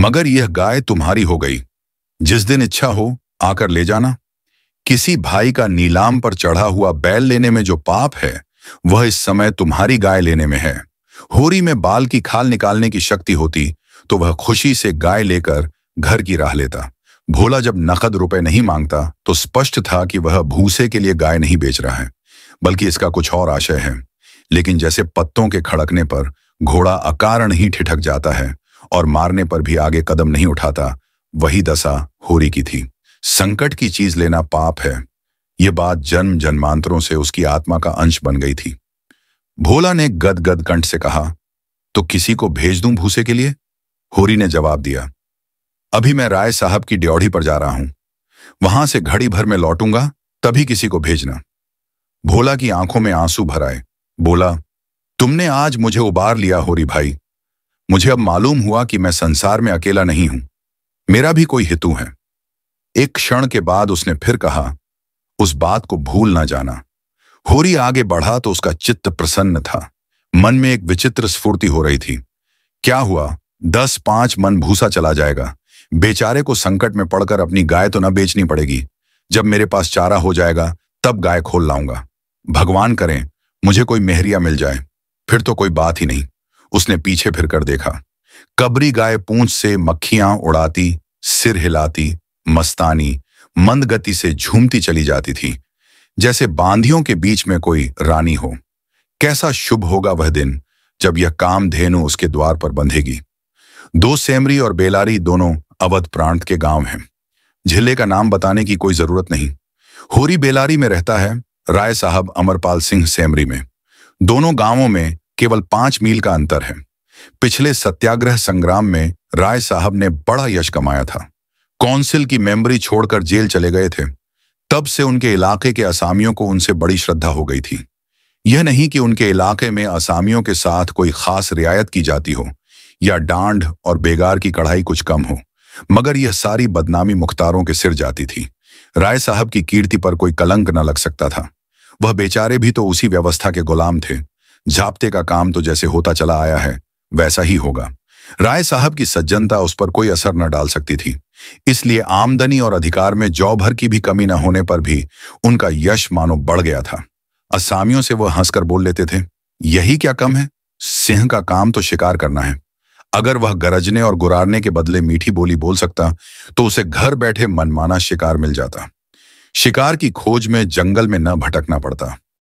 मगर यह गाय तुम्हारी हो गई जिस दिन इच्छा हो आकर ले जाना किसी भाई का नीलाम पर चढ़ा हुआ बैल लेने में जो पाप है वह इस समय तुम्हारी गाय लेने में है होरी में बाल की खाल निकालने की शक्ति होती तो वह खुशी से गाय लेकर घर की राह लेता भोला जब नकद रुपए नहीं मांगता तो स्पष्ट था कि वह भूसे के लिए गाय नहीं बेच रहा है बल्कि इसका कुछ और आशय है लेकिन जैसे पत्तों के खड़कने पर घोड़ा अकारण ही ठिठक जाता है और मारने पर भी आगे कदम नहीं उठाता वही दशा होरी की थी संकट की चीज लेना पाप है यह बात जन्म जन्मांतरों से उसकी आत्मा का अंश बन गई थी भोला ने गदगद कंठ से कहा तो किसी को भेज दूं भूसे के लिए होरी ने जवाब दिया अभी मैं राय साहब की ड्योढ़ी पर जा रहा हूं वहां से घड़ी भर में लौटूंगा तभी किसी को भेजना भोला की आंखों में आंसू भराए बोला तुमने आज मुझे उबार लिया होरी भाई मुझे अब मालूम हुआ कि मैं संसार में अकेला नहीं हूं मेरा भी कोई हेतु है एक क्षण के बाद उसने फिर कहा उस बात को भूल ना जाना होरी आगे बढ़ा तो उसका चित्त प्रसन्न था मन में एक विचित्र स्फूर्ति हो रही थी क्या हुआ दस पांच मन भूसा चला जाएगा बेचारे को संकट में पड़कर अपनी गाय तो न बेचनी पड़ेगी जब मेरे पास चारा हो जाएगा तब गाय खोल लाऊंगा भगवान करें मुझे कोई मेहरिया मिल जाए फिर तो कोई बात ही नहीं उसने पीछे फिरकर देखा कबरी गाय पूंछ से मक्खियां उड़ाती सिर हिलाती मस्तानी मंद गति से झूमती चली जाती थी जैसे बांधियों के बीच में कोई रानी हो कैसा शुभ होगा वह दिन जब यह काम धेनु उसके द्वार पर बंधेगी दो सेमरी और बेलारी दोनों अवध प्रांत के गांव हैं झिले का नाम बताने की कोई जरूरत नहीं होरी बेलारी में रहता है राय साहब अमरपाल सिंह सेमरी में दोनों गांवों में केवल पांच मील का अंतर है पिछले सत्याग्रह संग्राम में राय साहब ने बड़ा यश कमाया था कौंसिल की मेमोरी छोड़कर जेल चले गए थे तब से उनके इलाके के असामियों को उनसे बड़ी श्रद्धा हो गई थी यह नहीं कि उनके इलाके में असामियों के साथ कोई खास रियायत की जाती हो या डांड और बेगार की कढ़ाई कुछ कम हो मगर यह सारी बदनामी मुख्तारों के सिर जाती थी राय साहब की कीर्ति पर कोई कलंक न लग सकता था वह बेचारे भी तो उसी व्यवस्था के गुलाम थे झापते का काम तो जैसे होता चला आया है वैसा ही होगा राय साहब की सज्जनता उस पर कोई असर न डाल सकती थी इसलिए आमदनी और अधिकार में जौ भर की भी कमी न होने पर भी उनका यश मानो बढ़ गया था असामियों से वह हंसकर बोल लेते थे यही क्या कम है सिंह का काम तो शिकार करना है अगर वह गरजने और गुरारने के बदले मीठी बोली बोल सकता तो उसे घर बैठे मनमाना शिकार मिल जाता शिकार की खोज में जंगल में न भटकना पड़ता